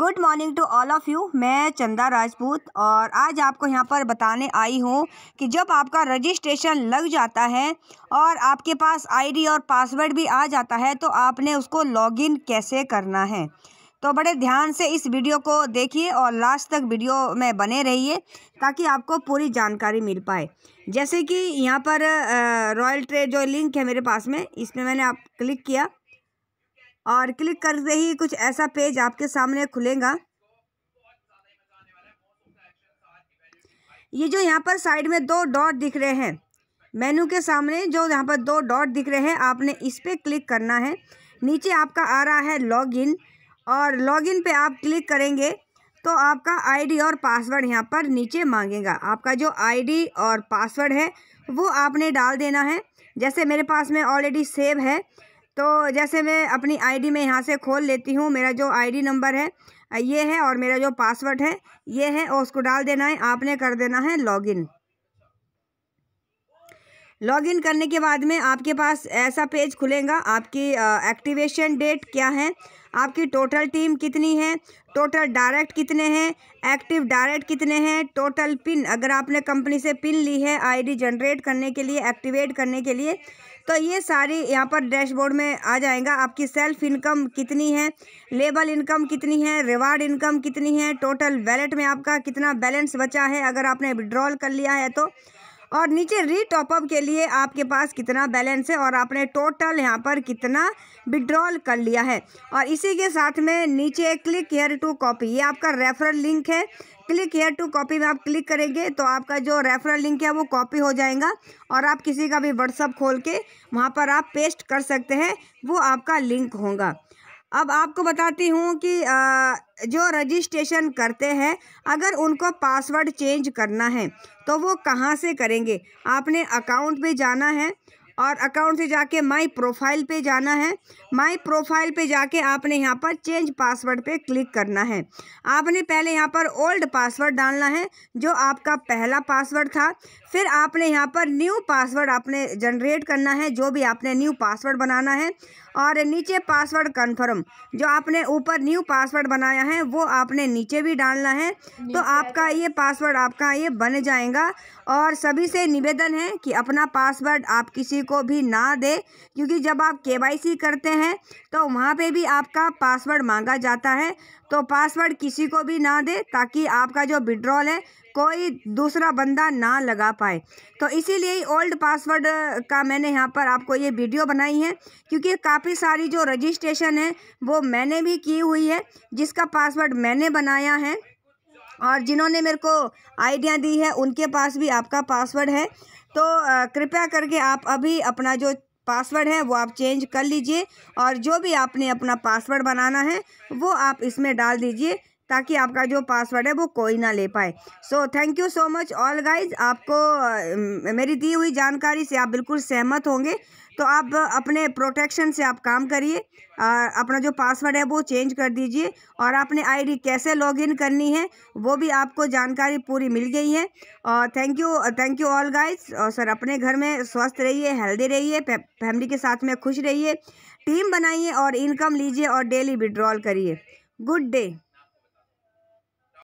good morning to all of you मैं चंदा राजपूत और आज आपको यहाँ पर बताने आई हूँ कि जब आपका रजिस्ट्रेशन लग जाता है और आपके पास आईडी और पासवर्ड भी आ जाता है तो आपने उसको लॉगिन कैसे करना है तो बड़े ध्यान से इस वीडियो को देखिए और लास्ट तक वीडियो में बने रहिए ताकि आपको पूरी जानकारी मिल पाए जैसे कि यहाँ पर रॉयल ट्रेड जो लिंक है मेरे पास में इसमें मैंने आप क्लिक किया और क्लिक करते ही कुछ ऐसा पेज आपके सामने खुलेगा ये जो यहाँ पर साइड में दो डॉट दिख रहे हैं मेनू के सामने जो यहाँ पर दो डॉट दिख रहे हैं आपने इस पर क्लिक करना है नीचे आपका आ रहा है लॉगिन और लॉगिन पे आप क्लिक करेंगे तो आपका आईडी और पासवर्ड यहाँ पर नीचे मांगेगा आपका जो आईडी और पासवर्ड है वो आपने डाल देना है जैसे मेरे पास में ऑलरेडी सेव है तो जैसे मैं अपनी आईडी में यहाँ से खोल लेती हूँ मेरा जो आईडी नंबर है ये है और मेरा जो पासवर्ड है ये है और उसको डाल देना है आपने कर देना है लॉगिन लॉगिन करने के बाद में आपके पास ऐसा पेज खुलेगा आपकी एक्टिवेशन डेट क्या है आपकी टोटल टीम कितनी है टोटल डायरेक्ट कितने हैं एक्टिव डायरेक्ट कितने हैं टोटल पिन अगर आपने कंपनी से पिन ली है आईडी जनरेट करने के लिए एक्टिवेट करने के लिए तो ये सारी यहाँ पर डैशबोर्ड में आ जाएगा आपकी सेल्फ इनकम कितनी है लेबल इनकम कितनी है रिवार्ड इनकम कितनी है टोटल वैलेट में आपका कितना बैलेंस बचा है अगर आपने विड्रॉल कर लिया है तो और नीचे री टॉपअप के लिए आपके पास कितना बैलेंस है और आपने टोटल यहाँ पर कितना विड्रॉल कर लिया है और इसी के साथ में नीचे क्लिक हेयर टू कॉपी ये आपका रेफरल लिंक है क्लिक हेयर टू कॉपी में आप क्लिक करेंगे तो आपका जो रेफरल लिंक है वो कॉपी हो जाएगा और आप किसी का भी व्हाट्सअप खोल के वहाँ पर आप पेस्ट कर सकते हैं वो आपका लिंक होगा अब आपको बताती हूँ कि जो रजिस्ट्रेशन करते हैं अगर उनको पासवर्ड चेंज करना है तो वो कहाँ से करेंगे आपने अकाउंट में जाना है और अकाउंट से जाके माई प्रोफाइल पे जाना है माई प्रोफाइल पे जाके आपने यहाँ पर चेंज पासवर्ड पे क्लिक करना है आपने पहले यहाँ पर ओल्ड पासवर्ड डालना है जो आपका पहला पासवर्ड था फिर आपने यहाँ पर न्यू पासवर्ड आपने जनरेट करना है जो भी आपने न्यू पासवर्ड बनाना है और नीचे पासवर्ड कन्फर्म जो आपने ऊपर न्यू पासवर्ड बनाया है वो आपने नीचे भी डालना है तो आपका ये पासवर्ड आपका ये बन जाएगा और सभी से निवेदन है कि अपना पासवर्ड आप किसी को को भी ना दे क्योंकि जब आप के करते हैं तो वहाँ पे भी आपका पासवर्ड मांगा जाता है तो पासवर्ड किसी को भी ना दे ताकि आपका जो विड्रॉल है कोई दूसरा बंदा ना लगा पाए तो इसीलिए ओल्ड पासवर्ड का मैंने यहाँ पर आपको ये वीडियो बनाई है क्योंकि काफ़ी सारी जो रजिस्ट्रेशन है वो मैंने भी की हुई है जिसका पासवर्ड मैंने बनाया है और जिन्होंने मेरे को आइडिया दी है उनके पास भी आपका पासवर्ड है तो कृपया करके आप अभी अपना जो पासवर्ड है वो आप चेंज कर लीजिए और जो भी आपने अपना पासवर्ड बनाना है वो आप इसमें डाल दीजिए ताकि आपका जो पासवर्ड है वो कोई ना ले पाए so thank you so much all guys आपको मेरी दी हुई जानकारी से आप बिल्कुल सहमत होंगे तो आप अपने प्रोटेक्शन से आप काम करिए अपना जो पासवर्ड है वो चेंज कर दीजिए और आपने आईडी कैसे लॉगिन करनी है वो भी आपको जानकारी पूरी मिल गई है और thank you thank you all guys और सर अपने घर में स्वस्थ रहिए हेल्दी रहिए फैमिली के साथ में खुश रहिए टीम बनाइए और इनकम लीजिए और डेली विड्रॉल करिए गुड डे